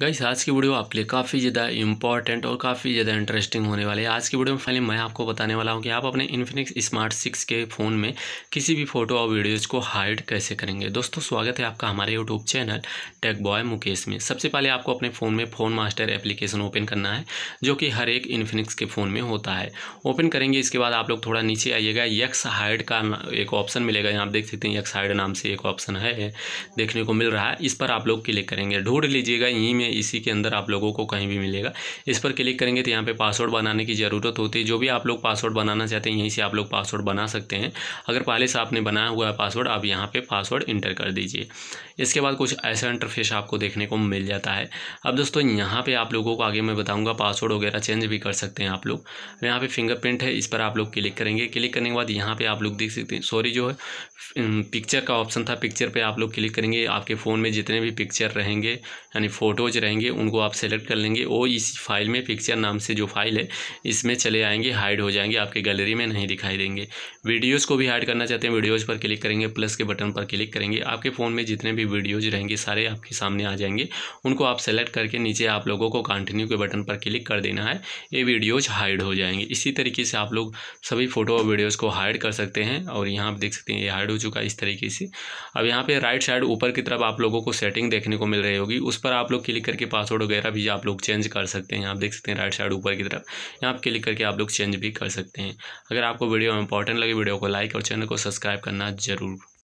guys आज की video आपके लिए काफ़ी ज़्यादा इंपॉर्टेंट और काफ़ी ज़्यादा इंटरेस्टिंग होने वाली है आज की वीडियो में फाइनली मैं आपको बताने वाला हूँ कि आप अपने इन्फिनिक्स स्मार्ट सिक्स के फ़ोन में किसी भी फोटो और वीडियोज़ को हाइड कैसे करेंगे दोस्तों स्वागत है आपका हमारे YouTube channel tech boy Mukesh में सबसे पहले आपको अपने फ़ोन में फ़ोन मास्टर एप्लीकेशन ओपन करना है जो कि हर एक इन्फिनिक्स के फ़ोन में होता है ओपन करेंगे इसके बाद आप लोग थोड़ा नीचे आइएगा यक्स हाइड का एक ऑप्शन मिलेगा यहाँ आप देख सकते हैं यक्स हाइड नाम से एक ऑप्शन है देखने को मिल रहा है इस पर आप लोग क्लिक करेंगे ढूंढ लीजिएगा यहीं हैं इसी के अंदर आप लोगों को कहीं भी मिलेगा इस पर क्लिक करेंगे तो यहाँ पे पासवर्ड बनाने की ज़रूरत होती है जो भी आप लोग पासवर्ड बनाना चाहते हैं यहीं से आप लोग पासवर्ड बना सकते हैं अगर पहले से आपने बनाया हुआ है पासवर्ड आप यहाँ पर पासवर्ड इंटर कर दीजिए इसके बाद कुछ ऐसा इंटरफेस आपको देखने को मिल जाता है अब दोस्तों यहाँ पर आप लोगों को आगे मैं बताऊँगा पासवर्ड वगैरह चेंज भी कर सकते हैं आप लोग यहाँ पर फिंगरप्रिंट है इस पर आप लोग क्लिक करेंगे क्लिक करने के बाद यहाँ पर आप लोग देख सकते हैं सॉरी जो है पिक्चर का ऑप्शन था पिक्चर पर आप लोग क्लिक करेंगे आपके फ़ोन में जितने भी पिक्चर रहेंगे यानी फ़ोटोज़ कुछ रहेंगे उनको आप सेलेक्ट कर लेंगे वो इसी फाइल में पिक्चर नाम से जो फाइल है इसमें चले आएंगे हाइड हो जाएंगे आपके गैलरी में नहीं दिखाई देंगे वीडियोज़ को भी हाइड करना चाहते हैं वीडियोज़ पर क्लिक करेंगे प्लस के बटन पर क्लिक करेंगे आपके फ़ोन में जितने भी वीडियोज़ रहेंगे सारे आपके सामने आ जाएंगे उनको आप सेलेक्ट करके नीचे आप लोगों को कंटिन्यू के बटन पर क्लिक कर देना है ये वीडियोज़ हाइड हो जाएंगे इसी तरीके से आप लोग सभी फ़ोटो और वीडियोज़ को हाइड कर सकते हैं और यहाँ आप देख सकते हैं ये हाइड हो चुका है इस तरीके से अब यहाँ पे राइट साइड ऊपर की तरफ आप लोगों को सेटिंग देखने को मिल रही होगी उस पर आप लोग क्लिक क्लिक करके पासवर्ड वगैरह भी आप लोग चेंज कर सकते हैं आप देख सकते हैं राइट साइड ऊपर की तरफ यहाँ आप क्लिक करके आप लोग चेंज भी कर सकते हैं अगर आपको वीडियो इंपॉर्टेंट लगे वीडियो को लाइक और चैनल को सब्सक्राइब करना जरूर